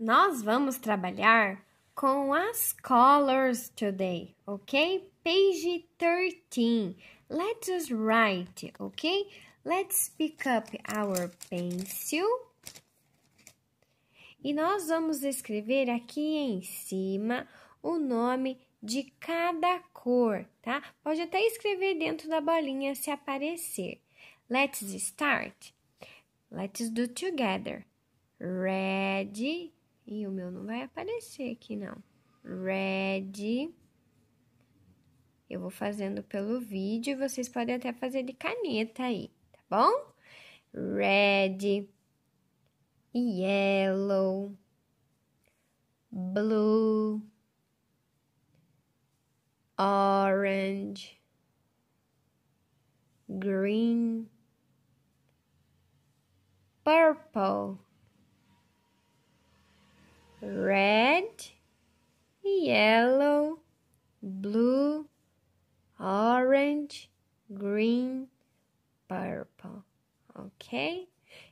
Nós vamos trabalhar com as colors today, ok? Page 13. Let's write, ok? Let's pick up our pencil. E nós vamos escrever aqui em cima o nome de cada cor, tá? Pode até escrever dentro da bolinha se aparecer. Let's start. Let's do together. Red, e o meu não vai aparecer aqui, não. Red. Eu vou fazendo pelo vídeo e vocês podem até fazer de caneta aí, tá bom? Red, yellow, blue, orange, green, purple red, yellow, blue, orange, green, purple, ok?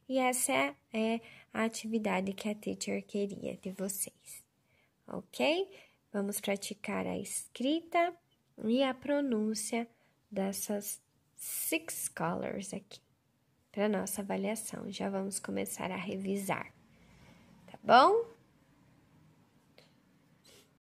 E essa é a atividade que a teacher queria de vocês, ok? Vamos praticar a escrita e a pronúncia dessas six colors aqui para nossa avaliação. Já vamos começar a revisar, tá bom?